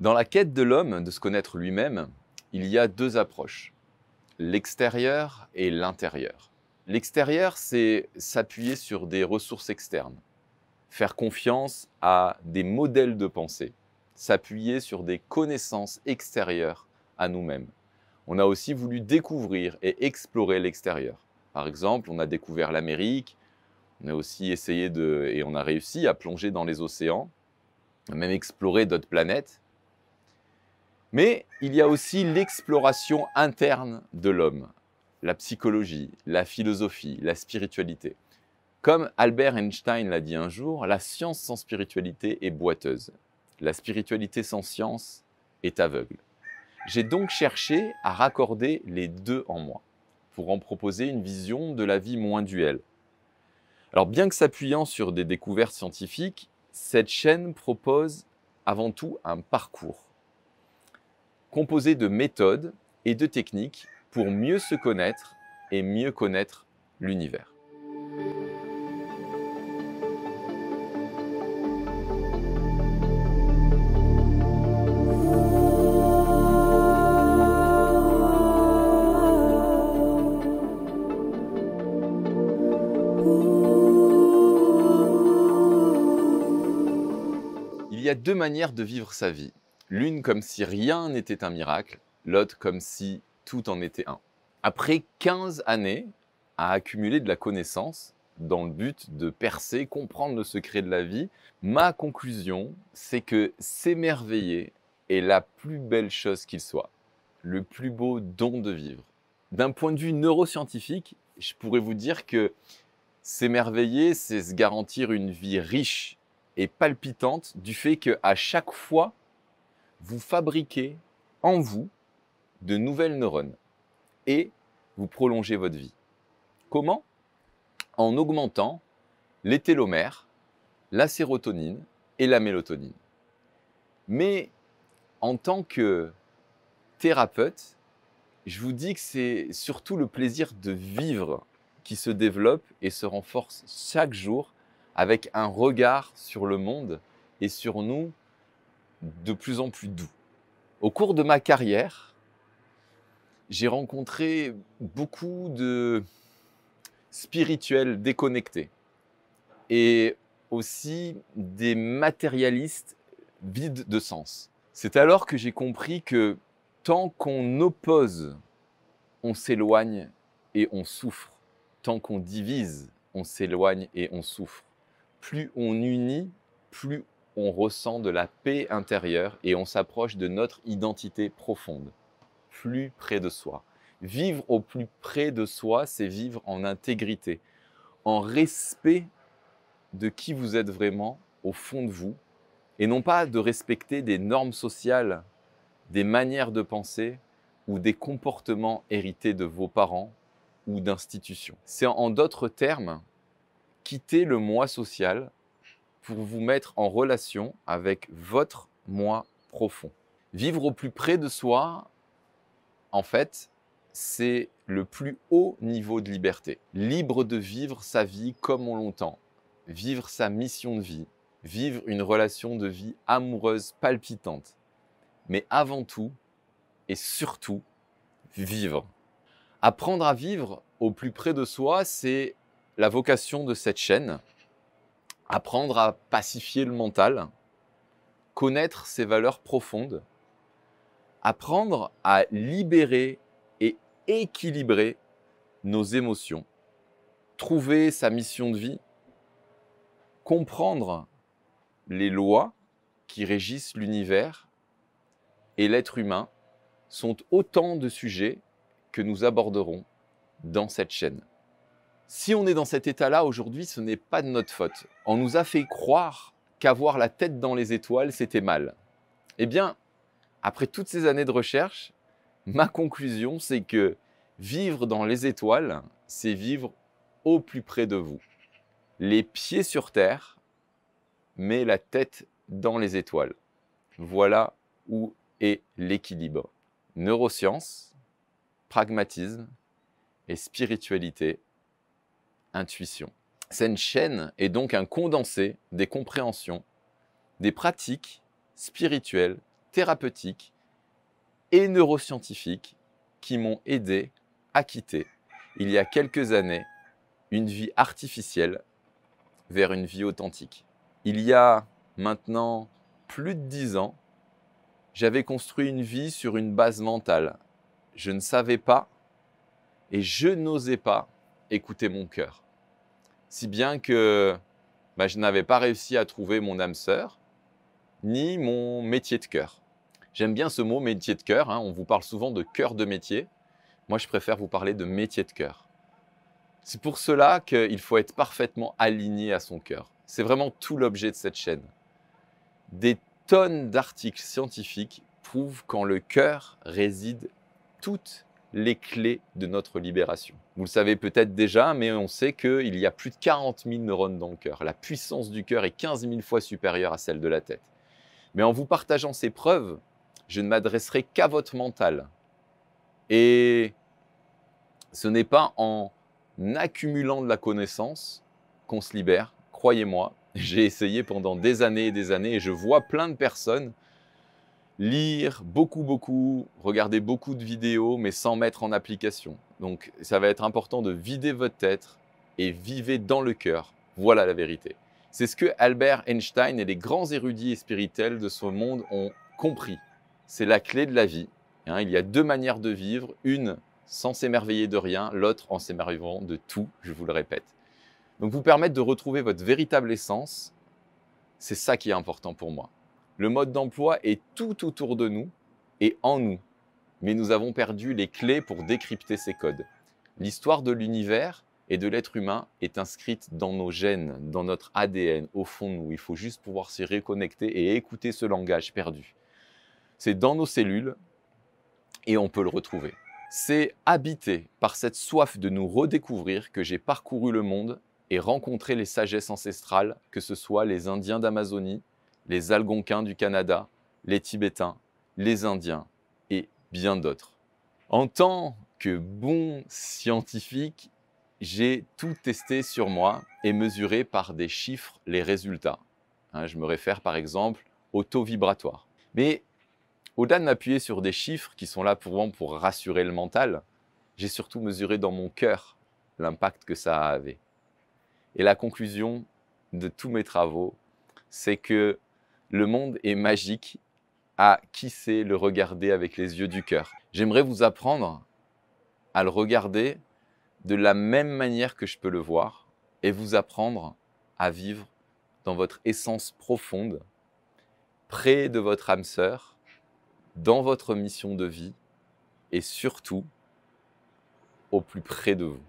Dans la quête de l'homme de se connaître lui-même, il y a deux approches, l'extérieur et l'intérieur. L'extérieur, c'est s'appuyer sur des ressources externes, faire confiance à des modèles de pensée, s'appuyer sur des connaissances extérieures à nous-mêmes. On a aussi voulu découvrir et explorer l'extérieur. Par exemple, on a découvert l'Amérique, on a aussi essayé de, et on a réussi à plonger dans les océans, même explorer d'autres planètes. Mais il y a aussi l'exploration interne de l'homme, la psychologie, la philosophie, la spiritualité. Comme Albert Einstein l'a dit un jour, la science sans spiritualité est boiteuse. La spiritualité sans science est aveugle. J'ai donc cherché à raccorder les deux en moi, pour en proposer une vision de la vie moins duelle. Alors bien que s'appuyant sur des découvertes scientifiques, cette chaîne propose avant tout un parcours composé de méthodes et de techniques pour mieux se connaître et mieux connaître l'univers. Il y a deux manières de vivre sa vie l'une comme si rien n'était un miracle, l'autre comme si tout en était un. Après 15 années à accumuler de la connaissance, dans le but de percer, comprendre le secret de la vie, ma conclusion, c'est que s'émerveiller est la plus belle chose qu'il soit, le plus beau don de vivre. D'un point de vue neuroscientifique, je pourrais vous dire que s'émerveiller, c'est se garantir une vie riche et palpitante du fait qu'à chaque fois vous fabriquez en vous de nouvelles neurones et vous prolongez votre vie. Comment En augmentant les télomères, la sérotonine et la mélotonine. Mais en tant que thérapeute, je vous dis que c'est surtout le plaisir de vivre qui se développe et se renforce chaque jour avec un regard sur le monde et sur nous Mhm. de plus en plus doux. Au cours de ma carrière, j'ai rencontré beaucoup de spirituels déconnectés et aussi des matérialistes vides de sens. C'est alors que j'ai compris que tant qu'on oppose, on s'éloigne et on souffre. Tant qu'on divise, on s'éloigne et on souffre. Plus on unit, plus on ressent de la paix intérieure et on s'approche de notre identité profonde, plus près de soi. Vivre au plus près de soi, c'est vivre en intégrité, en respect de qui vous êtes vraiment au fond de vous, et non pas de respecter des normes sociales, des manières de penser ou des comportements hérités de vos parents ou d'institutions. C'est en d'autres termes, quitter le moi social pour vous mettre en relation avec votre moi profond. Vivre au plus près de soi, en fait, c'est le plus haut niveau de liberté. Libre de vivre sa vie comme on l'entend, vivre sa mission de vie, vivre une relation de vie amoureuse palpitante. Mais avant tout, et surtout, vivre. Apprendre à vivre au plus près de soi, c'est la vocation de cette chaîne apprendre à pacifier le mental, connaître ses valeurs profondes, apprendre à libérer et équilibrer nos émotions, trouver sa mission de vie, comprendre les lois qui régissent l'univers et l'être humain sont autant de sujets que nous aborderons dans cette chaîne. Si on est dans cet état-là aujourd'hui, ce n'est pas de notre faute. On nous a fait croire qu'avoir la tête dans les étoiles, c'était mal. Eh bien, après toutes ces années de recherche, ma conclusion, c'est que vivre dans les étoiles, c'est vivre au plus près de vous. Les pieds sur terre, mais la tête dans les étoiles. Voilà où est l'équilibre. Neurosciences, pragmatisme et spiritualité intuition. Cette chaîne est donc un condensé des compréhensions, des pratiques spirituelles, thérapeutiques et neuroscientifiques qui m'ont aidé à quitter, il y a quelques années, une vie artificielle vers une vie authentique. Il y a maintenant plus de dix ans, j'avais construit une vie sur une base mentale. Je ne savais pas et je n'osais pas écouter mon cœur. Si bien que bah, je n'avais pas réussi à trouver mon âme sœur, ni mon métier de cœur. J'aime bien ce mot métier de cœur, hein. on vous parle souvent de cœur de métier. Moi, je préfère vous parler de métier de cœur. C'est pour cela qu'il faut être parfaitement aligné à son cœur. C'est vraiment tout l'objet de cette chaîne. Des tonnes d'articles scientifiques prouvent qu'en le cœur réside toute les clés de notre libération. Vous le savez peut-être déjà, mais on sait qu'il y a plus de 40 000 neurones dans le cœur. La puissance du cœur est 15 000 fois supérieure à celle de la tête. Mais en vous partageant ces preuves, je ne m'adresserai qu'à votre mental. Et ce n'est pas en accumulant de la connaissance qu'on se libère. Croyez-moi, j'ai essayé pendant des années et des années et je vois plein de personnes lire beaucoup, beaucoup, regarder beaucoup de vidéos, mais sans mettre en application. Donc, ça va être important de vider votre tête et vivre dans le cœur. Voilà la vérité. C'est ce que Albert Einstein et les grands érudits et spirituels de ce monde ont compris. C'est la clé de la vie. Hein. il y a deux manières de vivre, une sans s'émerveiller de rien, l'autre en s'émerveillant de tout, je vous le répète. Donc vous permettre de retrouver votre véritable essence, c'est ça qui est important pour moi. Le mode d'emploi est tout autour de nous et en nous, mais nous avons perdu les clés pour décrypter ces codes. L'histoire de l'univers et de l'être humain est inscrite dans nos gènes, dans notre ADN, au fond de nous. Il faut juste pouvoir s'y reconnecter et écouter ce langage perdu. C'est dans nos cellules et on peut le retrouver. C'est habité par cette soif de nous redécouvrir que j'ai parcouru le monde et rencontré les sagesses ancestrales, que ce soit les Indiens d'Amazonie, les Algonquins du Canada, les Tibétains, les Indiens et bien d'autres. En tant que bon scientifique, j'ai tout testé sur moi et mesuré par des chiffres les résultats. Hein, je me réfère par exemple au taux vibratoire. Mais au-delà de m'appuyer sur des chiffres qui sont là pour, moi pour rassurer le mental, j'ai surtout mesuré dans mon cœur l'impact que ça avait. Et la conclusion de tous mes travaux, c'est que le monde est magique à qui sait le regarder avec les yeux du cœur. J'aimerais vous apprendre à le regarder de la même manière que je peux le voir et vous apprendre à vivre dans votre essence profonde, près de votre âme sœur, dans votre mission de vie et surtout au plus près de vous.